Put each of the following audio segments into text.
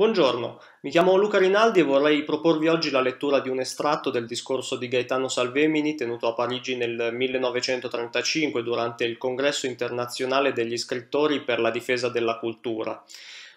Buongiorno, mi chiamo Luca Rinaldi e vorrei proporvi oggi la lettura di un estratto del discorso di Gaetano Salvemini tenuto a Parigi nel 1935 durante il Congresso internazionale degli scrittori per la difesa della cultura.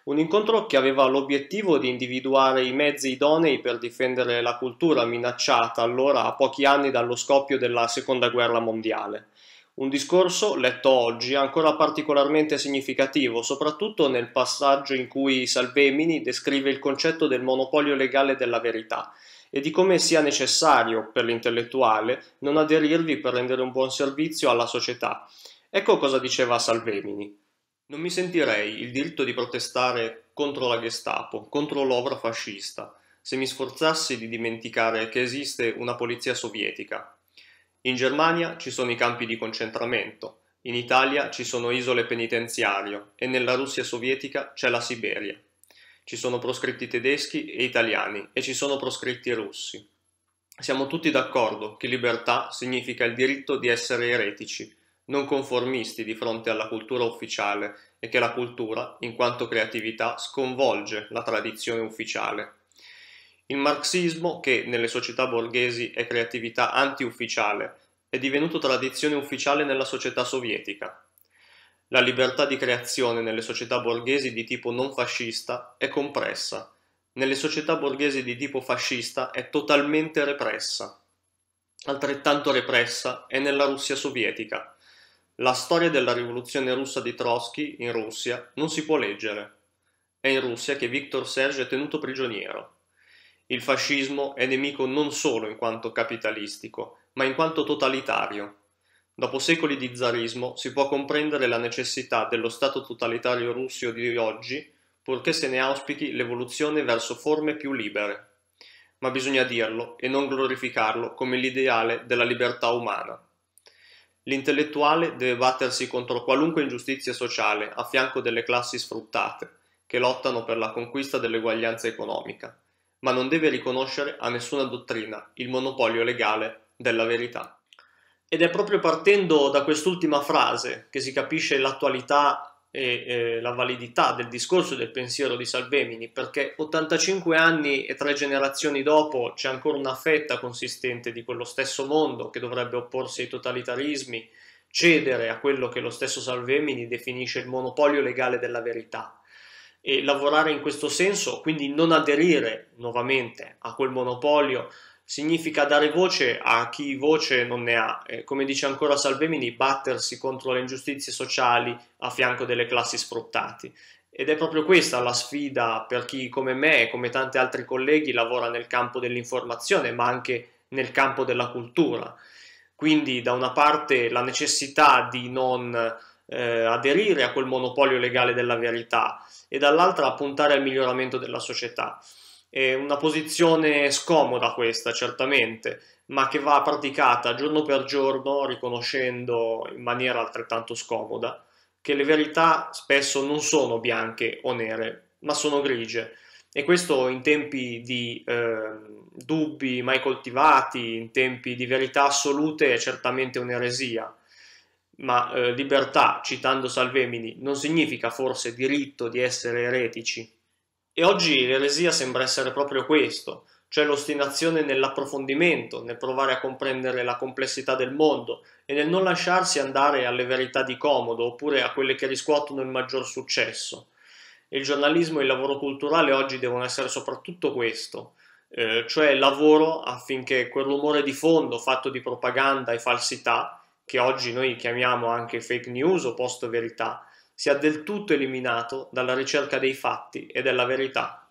Un incontro che aveva l'obiettivo di individuare i mezzi idonei per difendere la cultura minacciata allora a pochi anni dallo scoppio della Seconda Guerra Mondiale. Un discorso, letto oggi, ancora particolarmente significativo, soprattutto nel passaggio in cui Salvemini descrive il concetto del monopolio legale della verità e di come sia necessario per l'intellettuale non aderirvi per rendere un buon servizio alla società. Ecco cosa diceva Salvemini. Non mi sentirei il diritto di protestare contro la Gestapo, contro l'ovra fascista, se mi sforzassi di dimenticare che esiste una polizia sovietica, in Germania ci sono i campi di concentramento, in Italia ci sono isole penitenziario e nella Russia sovietica c'è la Siberia. Ci sono proscritti tedeschi e italiani e ci sono proscritti russi. Siamo tutti d'accordo che libertà significa il diritto di essere eretici, non conformisti di fronte alla cultura ufficiale e che la cultura, in quanto creatività, sconvolge la tradizione ufficiale. Il marxismo, che nelle società borghesi è creatività anti-ufficiale, è divenuto tradizione ufficiale nella società sovietica. La libertà di creazione nelle società borghesi di tipo non fascista è compressa, nelle società borghesi di tipo fascista è totalmente repressa. Altrettanto repressa è nella Russia sovietica. La storia della rivoluzione russa di Trotsky in Russia non si può leggere. È in Russia che Viktor Serge è tenuto prigioniero. Il fascismo è nemico non solo in quanto capitalistico, ma in quanto totalitario. Dopo secoli di zarismo si può comprendere la necessità dello Stato totalitario russo di oggi, purché se ne auspichi l'evoluzione verso forme più libere. Ma bisogna dirlo e non glorificarlo come l'ideale della libertà umana. L'intellettuale deve battersi contro qualunque ingiustizia sociale a fianco delle classi sfruttate, che lottano per la conquista dell'eguaglianza economica ma non deve riconoscere a nessuna dottrina il monopolio legale della verità. Ed è proprio partendo da quest'ultima frase che si capisce l'attualità e eh, la validità del discorso e del pensiero di Salvemini, perché 85 anni e tre generazioni dopo c'è ancora una fetta consistente di quello stesso mondo che dovrebbe opporsi ai totalitarismi, cedere a quello che lo stesso Salvemini definisce il monopolio legale della verità e lavorare in questo senso, quindi non aderire nuovamente a quel monopolio, significa dare voce a chi voce non ne ha, e come dice ancora Salvemini, battersi contro le ingiustizie sociali a fianco delle classi sfruttate. Ed è proprio questa la sfida per chi come me e come tanti altri colleghi lavora nel campo dell'informazione, ma anche nel campo della cultura. Quindi da una parte la necessità di non eh, aderire a quel monopolio legale della verità e dall'altra a puntare al miglioramento della società. È una posizione scomoda questa, certamente, ma che va praticata giorno per giorno riconoscendo in maniera altrettanto scomoda che le verità spesso non sono bianche o nere, ma sono grigie. E questo in tempi di eh, dubbi mai coltivati, in tempi di verità assolute, è certamente un'eresia ma eh, libertà, citando Salvemini, non significa forse diritto di essere eretici? E oggi l'eresia sembra essere proprio questo, cioè l'ostinazione nell'approfondimento, nel provare a comprendere la complessità del mondo e nel non lasciarsi andare alle verità di comodo oppure a quelle che riscuotono il maggior successo. Il giornalismo e il lavoro culturale oggi devono essere soprattutto questo, eh, cioè lavoro affinché quel rumore di fondo fatto di propaganda e falsità che oggi noi chiamiamo anche fake news o post verità, sia del tutto eliminato dalla ricerca dei fatti e della verità.